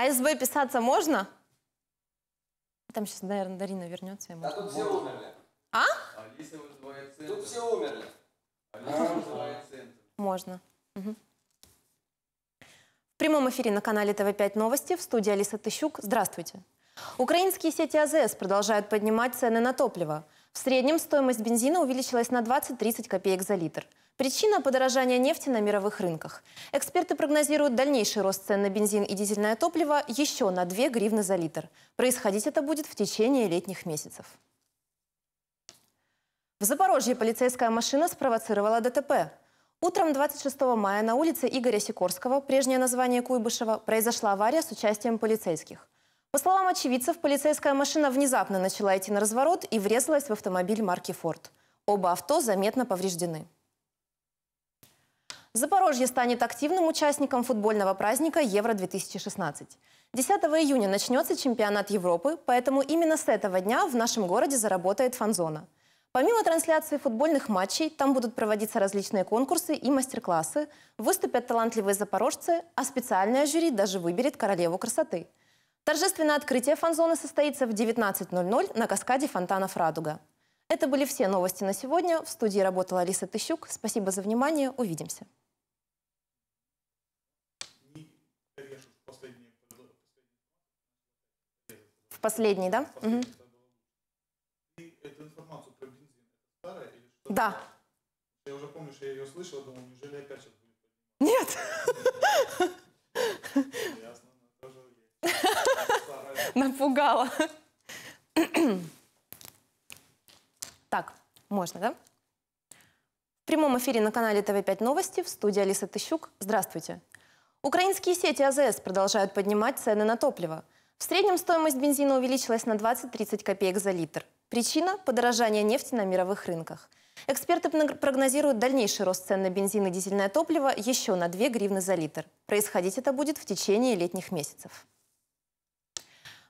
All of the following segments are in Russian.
А СБ писаться можно? Там сейчас, наверное, Дарина вернется. Да а тут все умерли. А? Тут все умерли. Можно. В прямом эфире на канале ТВ5 Новости в студии Алиса Тыщук. Здравствуйте. Украинские сети АЗС продолжают поднимать цены на топливо. В среднем стоимость бензина увеличилась на 20-30 копеек за литр. Причина – подорожания нефти на мировых рынках. Эксперты прогнозируют дальнейший рост цен на бензин и дизельное топливо еще на 2 гривны за литр. Происходить это будет в течение летних месяцев. В Запорожье полицейская машина спровоцировала ДТП. Утром 26 мая на улице Игоря Сикорского, прежнее название Куйбышева, произошла авария с участием полицейских – по словам очевидцев, полицейская машина внезапно начала идти на разворот и врезалась в автомобиль марки «Форд». Оба авто заметно повреждены. Запорожье станет активным участником футбольного праздника Евро-2016. 10 июня начнется чемпионат Европы, поэтому именно с этого дня в нашем городе заработает фан-зона. Помимо трансляции футбольных матчей, там будут проводиться различные конкурсы и мастер-классы, выступят талантливые запорожцы, а специальное жюри даже выберет королеву красоты – Торжественное открытие фан-зоны состоится в 19.00 на каскаде фонтанов «Радуга». Это были все новости на сегодня. В студии работала Алиса Тыщук. Спасибо за внимание. Увидимся. В последний, да? Да. Я уже помню, что я ее слышала, думал, неужели опять сейчас будет? Нет. напугала. Так, можно, да? В прямом эфире на канале ТВ5 Новости в студии Алиса Тыщук. Здравствуйте. Украинские сети АЗС продолжают поднимать цены на топливо. В среднем стоимость бензина увеличилась на 20-30 копеек за литр. Причина – подорожание нефти на мировых рынках. Эксперты прогнозируют дальнейший рост цен на бензин и дизельное топливо еще на 2 гривны за литр. Происходить это будет в течение летних месяцев.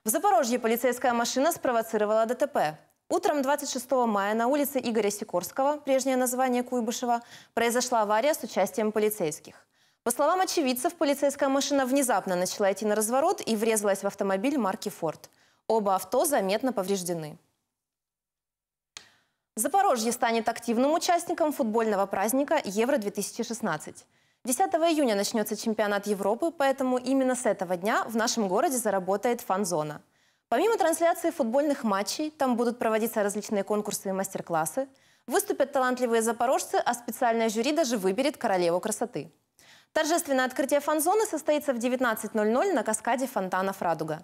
В Запорожье полицейская машина спровоцировала ДТП. Утром 26 мая на улице Игоря Сикорского, прежнее название Куйбышева, произошла авария с участием полицейских. По словам очевидцев, полицейская машина внезапно начала идти на разворот и врезалась в автомобиль марки «Форд». Оба авто заметно повреждены. Запорожье станет активным участником футбольного праздника Евро-2016. 10 июня начнется чемпионат Европы, поэтому именно с этого дня в нашем городе заработает фан-зона. Помимо трансляции футбольных матчей, там будут проводиться различные конкурсы и мастер-классы, выступят талантливые запорожцы, а специальное жюри даже выберет королеву красоты. Торжественное открытие фан-зоны состоится в 19.00 на каскаде фонтанов «Радуга».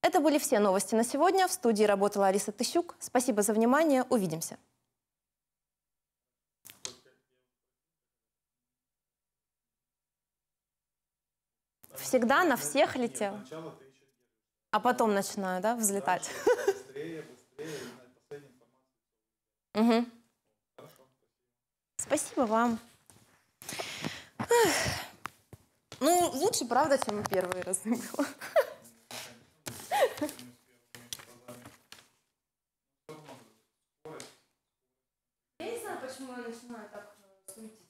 Это были все новости на сегодня. В студии работала Алиса Тыщук. Спасибо за внимание. Увидимся. всегда на всех летел. А потом начинаю, да, взлетать. Спасибо вам. Ну, лучше, правда, чем первый раз Я не знаю, почему я начинаю так э, суетиться.